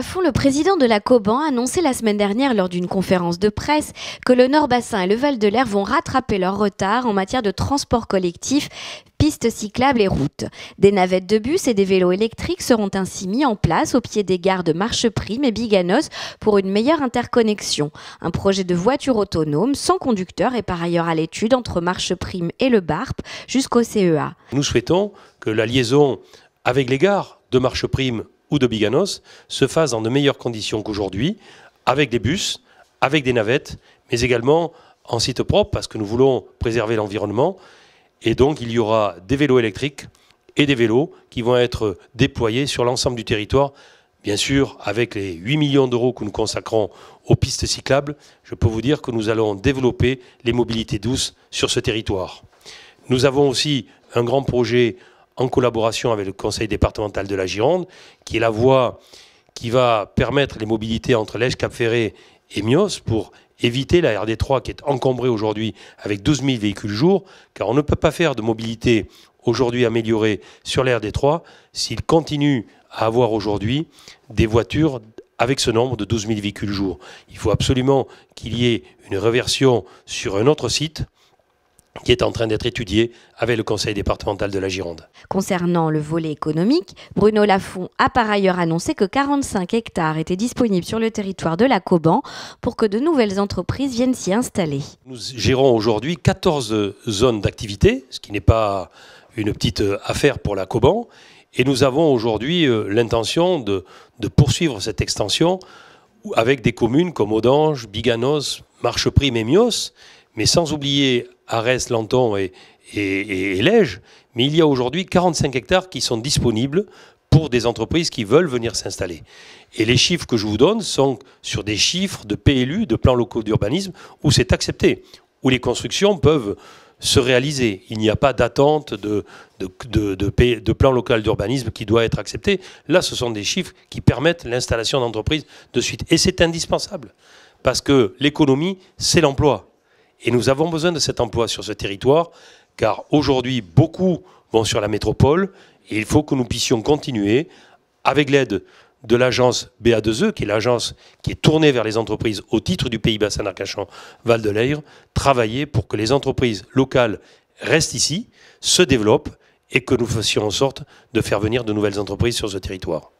Fond le président de la Coban, a annoncé la semaine dernière lors d'une conférence de presse que le Nord-Bassin et le Val-de-l'Air vont rattraper leur retard en matière de transport collectif, pistes cyclables et routes. Des navettes de bus et des vélos électriques seront ainsi mis en place au pied des gares de Marcheprime et Biganos pour une meilleure interconnexion. Un projet de voiture autonome sans conducteur est par ailleurs à l'étude entre Marcheprime et le BARP jusqu'au CEA. Nous souhaitons que la liaison avec les gares de Marcheprime ou de Biganos se fasse dans de meilleures conditions qu'aujourd'hui, avec des bus, avec des navettes, mais également en site propre, parce que nous voulons préserver l'environnement. Et donc, il y aura des vélos électriques et des vélos qui vont être déployés sur l'ensemble du territoire. Bien sûr, avec les 8 millions d'euros que nous consacrons aux pistes cyclables, je peux vous dire que nous allons développer les mobilités douces sur ce territoire. Nous avons aussi un grand projet en collaboration avec le Conseil départemental de la Gironde, qui est la voie qui va permettre les mobilités entre Lège, Cap-Ferré et Mios pour éviter la RD3 qui est encombrée aujourd'hui avec 12 000 véhicules jour, car on ne peut pas faire de mobilité aujourd'hui améliorée sur la RD3 s'il continue à avoir aujourd'hui des voitures avec ce nombre de 12 000 véhicules jour. Il faut absolument qu'il y ait une réversion sur un autre site qui est en train d'être étudié avec le Conseil départemental de la Gironde. Concernant le volet économique, Bruno Lafont a par ailleurs annoncé que 45 hectares étaient disponibles sur le territoire de la Coban pour que de nouvelles entreprises viennent s'y installer. Nous gérons aujourd'hui 14 zones d'activité, ce qui n'est pas une petite affaire pour la Coban, et nous avons aujourd'hui euh, l'intention de, de poursuivre cette extension avec des communes comme Audange, Biganos, Marcheprime et Mios, mais sans oublier Arès, Lanton et, Lège, mais il y a aujourd'hui 45 hectares qui sont disponibles pour des entreprises qui veulent venir s'installer. Et les chiffres que je vous donne sont sur des chiffres de PLU, de plans locaux d'urbanisme, où c'est accepté, où les constructions peuvent se réaliser. Il n'y a pas d'attente de, de plan local d'urbanisme qui doit être accepté. Là, ce sont des chiffres qui permettent l'installation d'entreprises de suite. Et c'est indispensable, parce que l'économie, c'est l'emploi. Et nous avons besoin de cet emploi sur ce territoire, car aujourd'hui, beaucoup vont sur la métropole, et il faut que nous puissions continuer, avec l'aide de l'agence BA2E, qui est l'agence qui est tournée vers les entreprises au titre du Pays Bassin d'Arcachon Val de leyre travailler pour que les entreprises locales restent ici, se développent et que nous fassions en sorte de faire venir de nouvelles entreprises sur ce territoire.